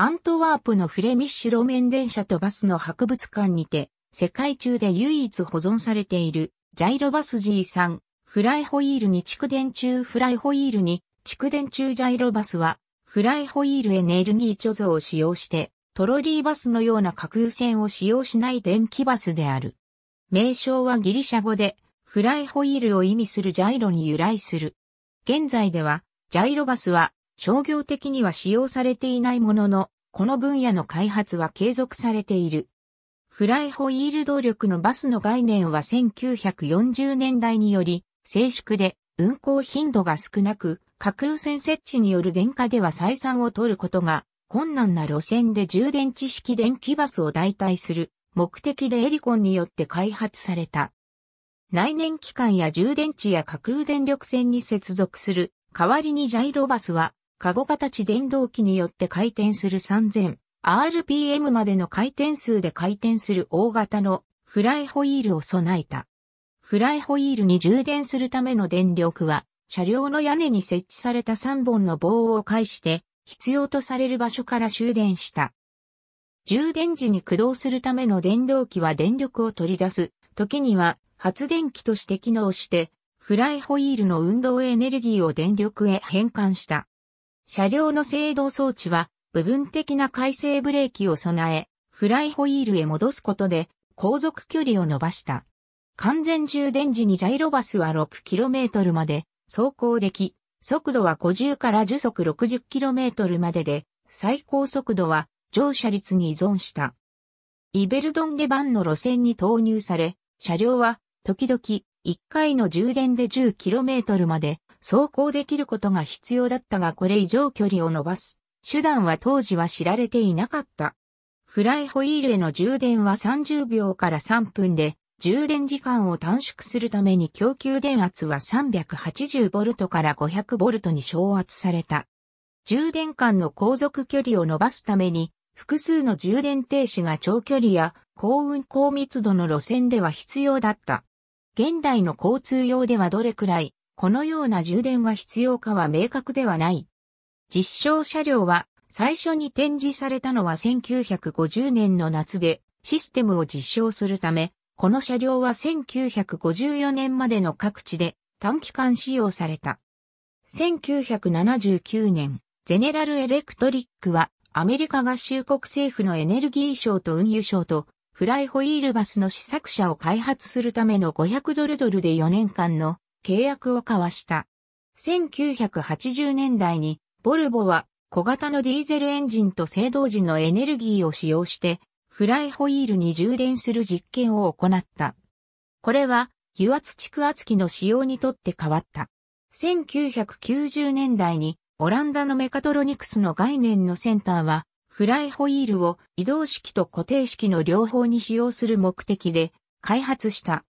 アントワープのフレミッシュ路面電車とバスの博物館にて、世界中で唯一保存されている、ジャイロバス G3、フライホイールに蓄電中フライホイールに、蓄電中ジャイロバスは、フライホイールエネルギー貯蔵を使用して、トロリーバスのような架空線を使用しない電気バスである。名称はギリシャ語で、フライホイールを意味するジャイロに由来する。現在では、ジャイロバスは商業的には使用されていないものの、この分野の開発は継続されている。フライホイール動力のバスの概念は1940年代により、静粛で運行頻度が少なく、架空線設置による電化では採算を取ることが困難な路線で充電知識電気バスを代替する目的でエリコンによって開発された。内燃機関や充電池や架空電力線に接続する代わりにジャイロバスはカゴ形電動機によって回転する 3000rpm までの回転数で回転する大型のフライホイールを備えた。フライホイールに充電するための電力は、車両の屋根に設置された3本の棒を介して、必要とされる場所から終電した。充電時に駆動するための電動機は電力を取り出す、時には発電機として機能して、フライホイールの運動エネルギーを電力へ変換した。車両の制動装置は部分的な回生ブレーキを備え、フライホイールへ戻すことで航続距離を伸ばした。完全充電時にジャイロバスは 6km まで走行でき、速度は50から時速 60km までで、最高速度は乗車率に依存した。イベルドンレバンの路線に投入され、車両は時々1回の充電で 10km まで走行できることが必要だったがこれ以上距離を伸ばす。手段は当時は知られていなかった。フライホイールへの充電は30秒から3分で、充電時間を短縮するために供給電圧は 380V から 500V に昇圧された。充電間の航続距離を伸ばすために、複数の充電停止が長距離や高運高密度の路線では必要だった。現代の交通用ではどれくらいこのような充電が必要かは明確ではない。実証車両は最初に展示されたのは1950年の夏でシステムを実証するため、この車両は1954年までの各地で短期間使用された。1979年、ゼネラルエレクトリックはアメリカ合衆国政府のエネルギー賞と運輸賞とフライホイールバスの試作車を開発するための500ドルドルで4年間の契約を交わした。1980年代に、ボルボは小型のディーゼルエンジンと制動時のエネルギーを使用して、フライホイールに充電する実験を行った。これは、油圧蓄圧機の使用にとって変わった。1990年代に、オランダのメカトロニクスの概念のセンターは、フライホイールを移動式と固定式の両方に使用する目的で開発した。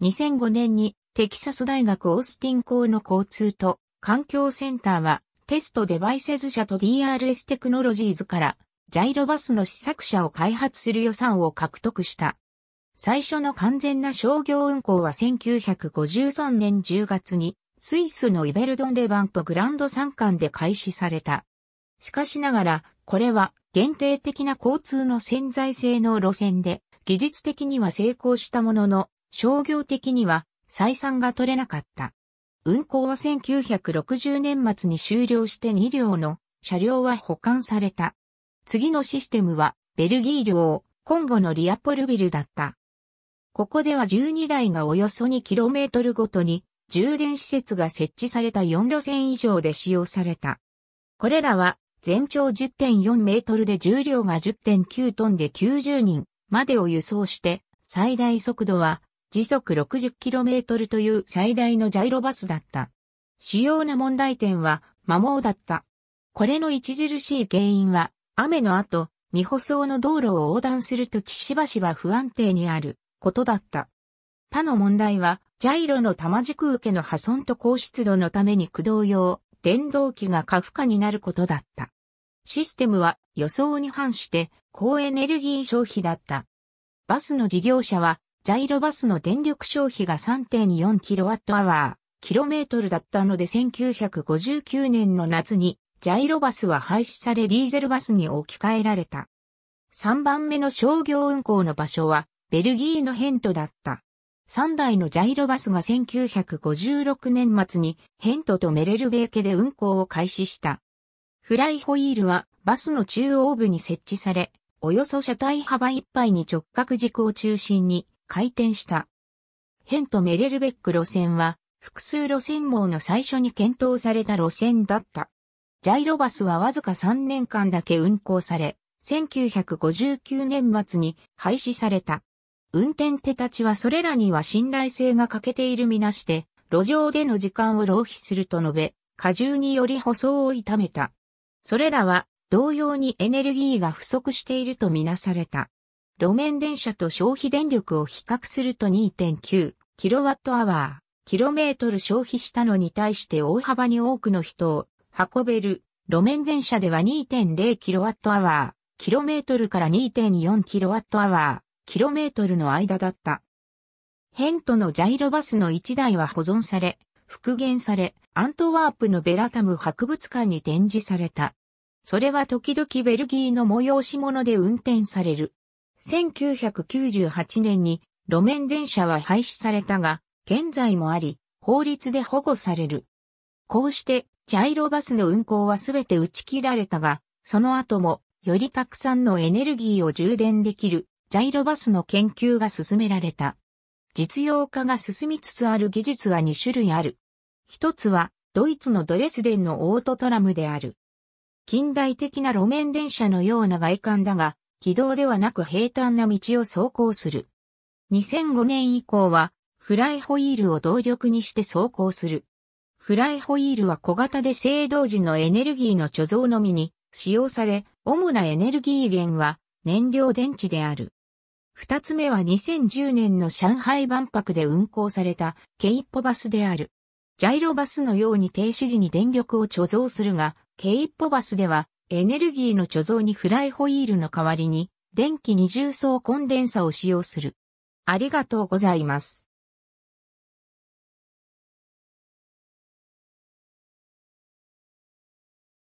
2005年にテキサス大学オースティン校の交通と環境センターはテストデバイセズ社と DRS テクノロジーズからジャイロバスの試作車を開発する予算を獲得した。最初の完全な商業運行は1953年10月にスイスのイベルドンレバンとグランド山間で開始された。しかしながら、これは限定的な交通の潜在性の路線で、技術的には成功したものの、商業的には採算が取れなかった。運行は1960年末に終了して2両の車両は保管された。次のシステムはベルギー領、コンゴのリアポルビルだった。ここでは12台がおよそ 2km ごとに充電施設が設置された4路線以上で使用された。これらは全長10.4メートルで重量が10.9トンで90人までを輸送して最大速度は時速 60km という最大のジャイロバスだった。主要な問題点は摩耗だった。これの著しい原因は、雨の後、未舗装の道路を横断するときしばしば不安定にあることだった。他の問題は、ジャイロの玉軸受けの破損と高湿度のために駆動用、電動機が過負荷になることだった。システムは予想に反して高エネルギー消費だった。バスの事業者はジャイロバスの電力消費が 3.4kWh、km だったので1959年の夏にジャイロバスは廃止されディーゼルバスに置き換えられた。3番目の商業運行の場所はベルギーのヘントだった。3台のジャイロバスが1956年末にヘントとメレルベーケで運行を開始した。フライホイールはバスの中央部に設置され、およそ車体幅いっぱいに直角軸を中心に開店した。ヘンとメレルベック路線は、複数路線網の最初に検討された路線だった。ジャイロバスはわずか3年間だけ運行され、1959年末に廃止された。運転手たちはそれらには信頼性が欠けているみなして、路上での時間を浪費すると述べ、荷重により舗装を痛めた。それらは同様にエネルギーが不足しているとみなされた。路面電車と消費電力を比較すると 2.9kWh、km 消費したのに対して大幅に多くの人を運べる路面電車では 2.0kWh、km から 2.4kWh、km の間だった。ヘントのジャイロバスの1台は保存され、復元され、アントワープのベラタム博物館に展示された。それは時々ベルギーの催し物で運転される。1998年に路面電車は廃止されたが、現在もあり、法律で保護される。こうして、ジャイロバスの運行はすべて打ち切られたが、その後も、よりたくさんのエネルギーを充電できる、ジャイロバスの研究が進められた。実用化が進みつつある技術は2種類ある。一つは、ドイツのドレスデンのオートトラムである。近代的な路面電車のような外観だが、軌道ではなく平坦な道を走行する。2005年以降は、フライホイールを動力にして走行する。フライホイールは小型で制動時のエネルギーの貯蔵のみに使用され、主なエネルギー源は燃料電池である。二つ目は2010年の上海万博で運行されたケイッポバスである。ジャイロバスのように停止時に電力を貯蔵するが、ケイッポバスではエネルギーの貯蔵にフライホイールの代わりに電気二重層コンデンサを使用する。ありがとうございます。